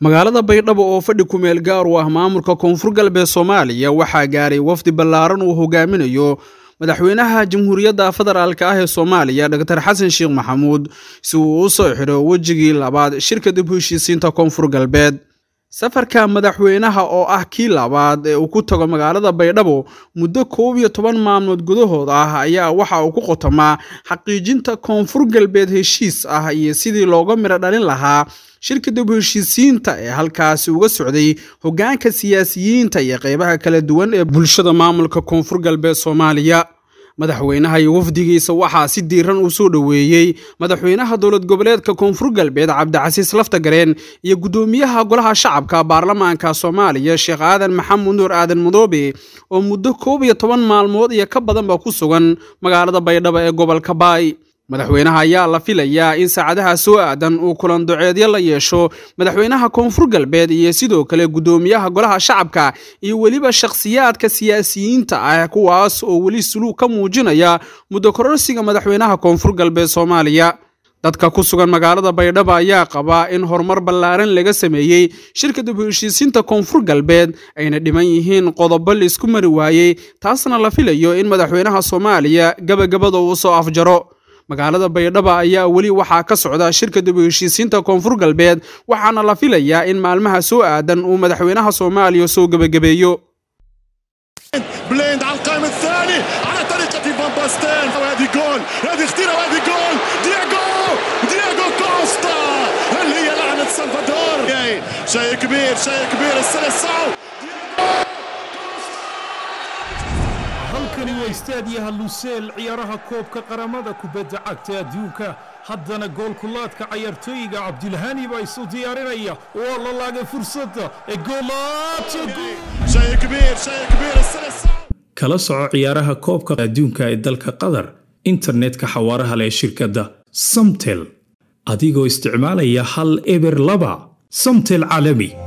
magaalada baydhabo oo fadhi ku meel gaar u ah maamulka koonfur galbeed soomaaliya waxaa gaaray wafdi ballaaran uu hogaaminayo madaxweynaha jamhuuriyadda federaalka ah ee soomaaliya dogtor xasan sheekh maxamuud si uu u soo xidho wejigii labaad shirka dib heshiisiinta koonfur galbeed safarka madaxweynaha oo ah kii labaad ee uu ku tago magaalada baydhabo muddo koob iyo toban maalmood gudahood ah ayaa waxa uu ku qotomaa xaqiijinta koonfur galbeed heshiis ah iyo sidii looga midho dhalin lahaa shirka dib heshiisiinta ee halkaasi uga socday hoggaanka siyaasiyiinta iyo qeybaha kala duwan ee bulshada maamulka koonfur galbeed soomaaliya madaxweynaha iyo wafdigiisa waxaa si diiran uu soo dhoweeyey madaxweynaha dowlad goboleedka koonfur galbeed cabdicasiis laftagareen iyo guddoomiyaha golaha shacabka baarlamaanka soomaaliya sheekh aadan maxamud nuur aadan mudoobe oo muddo koob iyo toban maalmood iyo ka badanba ku sugan magaalada baydhabo ee gobolka baay madaxweynaha ayaa la filayaa in saacadaha soo aadan uu kulan duceedyo la yeesho madaxweynaha koonfur galbeed iyo sidoo kale guddoomiyaha golaha shacabka iyo weliba shakhsiyaadka siyaasiyiinta ah kuwaas oo weli suluug ka muujinaya muddo kororsiga madaxweynaha koonfur galbeed soomaaliya dadka ku sugan magaalada baydhaba ayaa qabaa in horumar ballaaran laga sameeyey shirka dib u heshiisiinta koonfur galbeed ayna dhiman yihiin qodobo la mari waayey taasna la filayo in madaxweynaha soomaaliya gabagabada uu soo afjaro magaalada baydhaba ayaa weli waxaa ka socda shirka dib u heshiisiinta koonfur galbeed waxaana la filayaa in maalmaha soo aadan uu madaxweynaha soomaaliya soo gebagabeeyo halkani waa istaadyaha luseel ciyaaraha koobka qaramada kubadda cagta adduunka haddana goolkulaadka cayaartooyiga cabdilhani baa isu diyaarinaya waa la laagay fursadda ee goolaadkala soco ciyaaraha koobka adduunka ee dalka qatar internetka xawaaraha leh shirkadda samtel adigoo isticmaalaya hal eber laba samtel caalami